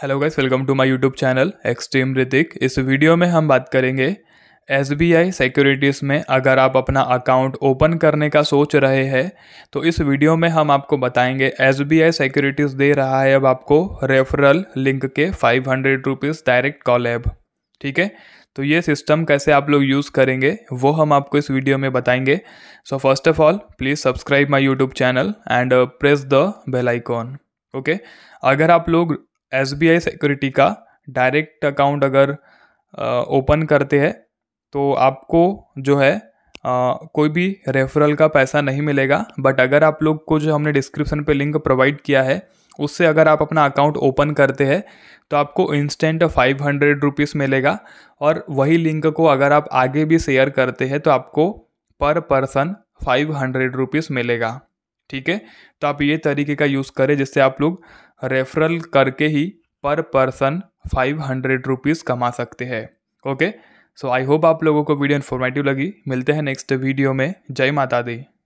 hello guys welcome to my YouTube channel extreme Hrithik इस video में हम बात करेंगे एस सिक्योरिटीज़ में अगर आप अपना अकाउंट ओपन करने का सोच रहे हैं तो इस वीडियो में हम आपको बताएंगे एस सिक्योरिटीज़ दे रहा है अब आपको रेफरल लिंक के फाइव हंड्रेड रुपीज़ डायरेक्ट कॉलेब ठीक है तो ये सिस्टम कैसे आप लोग यूज़ करेंगे वो हम आपको इस वीडियो में बताएंगे so first of all please subscribe my YouTube channel and press the bell icon okay अगर आप लोग एस बी आई सिक्योरिटी का डायरेक्ट अकाउंट अगर ओपन करते हैं तो आपको जो है आ, कोई भी रेफरल का पैसा नहीं मिलेगा बट अगर आप लोग को जो हमने डिस्क्रिप्शन पे लिंक प्रोवाइड किया है उससे अगर आप अपना अकाउंट ओपन करते हैं तो आपको इंस्टेंट फाइव हंड्रेड रुपीज़ मिलेगा और वही लिंक को अगर आप आगे भी शेयर करते हैं तो आपको पर पर्सन फाइव हंड्रेड रुपीज़ मिलेगा ठीक है तो आप ये तरीके का यूज़ करें जिससे आप लोग रेफरल करके ही पर पर्सन फाइव हंड्रेड रुपीज़ कमा सकते हैं ओके सो आई होप आप लोगों को वीडियो इन्फॉर्मेटिव लगी मिलते हैं नेक्स्ट वीडियो में जय माता दी